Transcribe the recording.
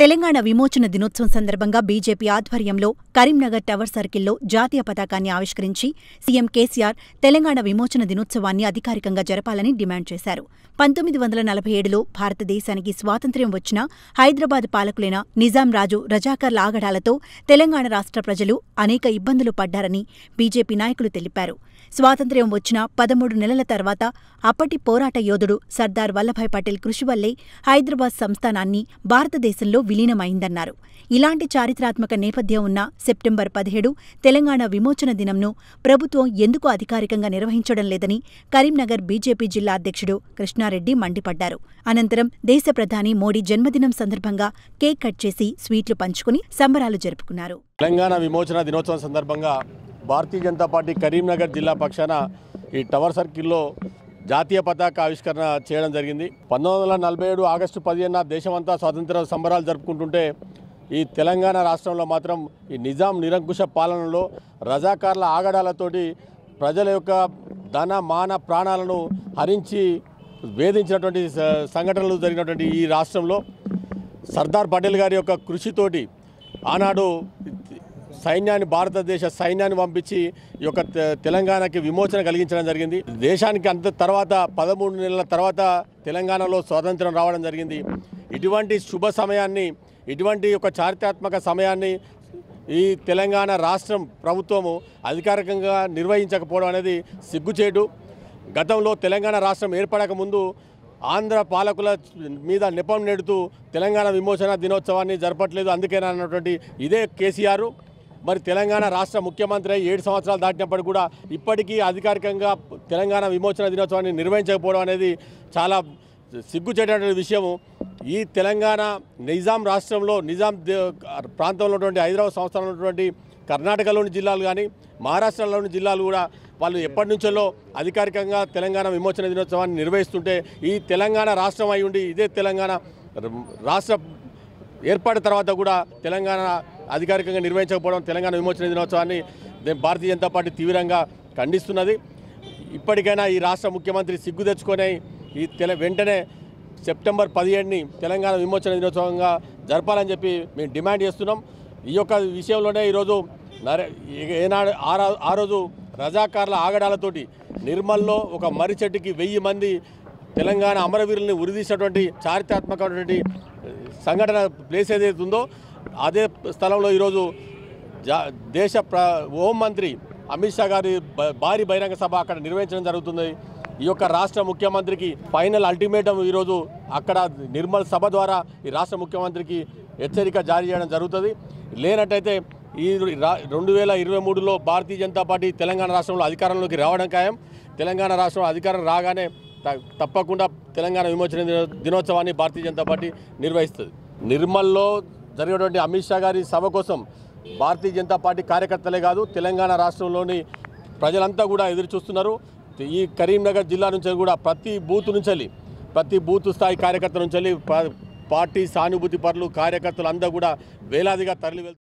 తెలంగాణ విమోచన దినోత్సవం సందర్భంగా బీజేపీ ఆధ్వర్యంలో కరీంనగర్ టవర్ సర్కిల్లో జాతీయ పతాకాన్ని ఆవిష్కరించి సీఎం కేసీఆర్ తెలంగాణ విమోచన దినోత్సవాన్ని అధికారికంగా జరపాలని డిమాండ్ చేశారు పంతొమ్మిది వందల నలభై ఏడులో భారతదేశానికి స్వాతంత్ర్యం వచ్చిన హైదరాబాద్ పాలకులైన నిజాం రాజు రజాకర్ల ఆగడాలతో తెలంగాణ రాష్ట్ర ప్రజలు అనేక ఇబ్బందులు పడ్డారని బీజేపీ నాయకులు తెలిపారు స్వాతంత్ర్యం వచ్చిన పదమూడు నెలల తర్వాత అప్పటి పోరాట యోధుడు సర్దార్ వల్లభాయ్ పటేల్ కృషి వల్లే హైదరాబాద్ సంస్థానాన్ని భారతదేశంలో విలీనమైందన్నారు ఇలాంటి చారిత్రాత్మక నేపథ్యం ఉన్న సెప్టెంబర్ పదిహేడు తెలంగాణ విమోచన దినంను ప్రభుత్వం ఎందుకు అధికారికంగా నిర్వహించడం లేదని కరీంనగర్ బీజేపీ జిల్లా అధ్యక్షుడు కృష్ణారెడ్డి మండిపడ్డారు అనంతరం దేశ ప్రధాని మోడీ జన్మదినం సందర్భంగా కేక్ కట్ చేసి స్వీట్లు పంచుకుని సంబరాలు జరుపుకున్నారు తెలంగాణ విమోచన దినోత్సవం సందర్భంగా భారతీయ జనతా పార్టీ కరీంనగర్ జిల్లా పక్షాన ఈ టవర్ సర్కిల్లో జాతీయ పతాక ఆవిష్కరణ చేయడం జరిగింది పంతొమ్మిది వందల నలభై ఏడు ఆగస్టు పదిహేన దేశమంతా స్వాతంత్ర సంబరాలు జరుపుకుంటుంటే ఈ తెలంగాణ రాష్ట్రంలో మాత్రం ఈ నిజాం నిరంకుశ పాలనలో రజాకార్ల ఆగడాలతోటి ప్రజల యొక్క ధన మాన ప్రాణాలను హరించి వేధించినటువంటి సంఘటనలు జరిగినటువంటి ఈ రాష్ట్రంలో సర్దార్ పటేల్ గారి యొక్క కృషితోటి ఆనాడు సైన్యాన్ని భారతదేశ సైన్యాన్ని పంపించి ఈ యొక్క తెలంగాణకి విమోచన కలిగించడం జరిగింది దేశానికి అంత తర్వాత పదమూడు నెలల తర్వాత తెలంగాణలో స్వాతంత్రం రావడం జరిగింది ఇటువంటి శుభ సమయాన్ని ఇటువంటి యొక్క చారిత్రాత్మక సమయాన్ని ఈ తెలంగాణ రాష్ట్రం ప్రభుత్వము అధికారికంగా నిర్వహించకపోవడం అనేది సిగ్గుచేటు గతంలో తెలంగాణ రాష్ట్రం ఏర్పడక ముందు ఆంధ్ర పాలకుల మీద నిపం నెడుతూ తెలంగాణ విమోచన దినోత్సవాన్ని జరపట్లేదు అందుకేనన్నటువంటి ఇదే కేసీఆర్ మరి తెలంగాణ రాష్ట్ర ముఖ్యమంత్రి ఏడు సంవత్సరాలు దాటినప్పుడు కూడా ఇప్పటికీ అధికారికంగా తెలంగాణ విమోచన దినోత్సవాన్ని నిర్వహించకపోవడం అనేది చాలా సిగ్గుచేటటువంటి విషయము ఈ తెలంగాణ నిజాం రాష్ట్రంలో నిజాం ప్రాంతంలో ఉన్నటువంటి హైదరాబాద్ సంస్థలో ఉన్నటువంటి కర్ణాటకలోని జిల్లాలు కానీ మహారాష్ట్రలోని జిల్లాలు కూడా వాళ్ళు ఎప్పటి నుంచో అధికారికంగా తెలంగాణ విమోచన దినోత్సవాన్ని నిర్వహిస్తుంటే ఈ తెలంగాణ రాష్ట్రం అయి ఉండి ఇదే తెలంగాణ రాష్ట్ర ఏర్పాటు తర్వాత కూడా తెలంగాణ అధికారికంగా నిర్వహించకపోవడం తెలంగాణ విమోచన దినోత్సవాన్ని భారతీయ జనతా పార్టీ తీవ్రంగా ఖండిస్తున్నది ఇప్పటికైనా ఈ రాష్ట్ర ముఖ్యమంత్రి సిగ్గు తెచ్చుకొని ఈ తెల వెంటనే సెప్టెంబర్ పదిహేడుని తెలంగాణ విమోచన దినోత్సవంగా జరపాలని చెప్పి మేము డిమాండ్ చేస్తున్నాం ఈ యొక్క విషయంలోనే ఈరోజు ఏనాడు ఆ రోజు రజాకారుల ఆగడాలతోటి నిర్మల్లో ఒక మర్రి చెట్టుకి వెయ్యి మంది తెలంగాణ అమరవీరుల్ని ఉరిదీసినటువంటి చారిత్రాత్మకమైనటువంటి సంఘటన ప్లేస్ ఏదైతే ఉందో అదే స్థలంలో ఈరోజు దేశ ప్ర హోంమంత్రి అమిత్ షా గారి భారీ బహిరంగ సభ అక్కడ నిర్వహించడం జరుగుతుంది ఈ యొక్క రాష్ట్ర ముఖ్యమంత్రికి ఫైనల్ అల్టిమేటం ఈరోజు అక్కడ నిర్మల్ సభ ద్వారా ఈ రాష్ట్ర ముఖ్యమంత్రికి హెచ్చరిక జారీ చేయడం జరుగుతుంది లేనట్టయితే ఈ రెండు వేల ఇరవై మూడులో భారతీయ జనతా పార్టీ తెలంగాణ రాష్ట్రంలో అధికారంలోకి రావడం ఖాయం తెలంగాణ రాష్ట్రం అధికారం రాగానే తప్పకుండా తెలంగాణ విమోచన దినోత్సవాన్ని భారతీయ జనతా పార్టీ నిర్వహిస్తుంది నిర్మల్లో జరిగినటువంటి అమిత్ షా గారి సభ కోసం భారతీయ జనతా పార్టీ కార్యకర్తలే కాదు తెలంగాణ రాష్ట్రంలోని ప్రజలంతా కూడా ఎదురు చూస్తున్నారు ఈ కరీంనగర్ జిల్లా నుంచి కూడా ప్రతి బూత్ నుంచి ప్రతి బూత్ స్థాయి కార్యకర్తల నుంచి పార్టీ సానుభూతి పరులు కార్యకర్తలు అందరూ కూడా వేలాదిగా తరలి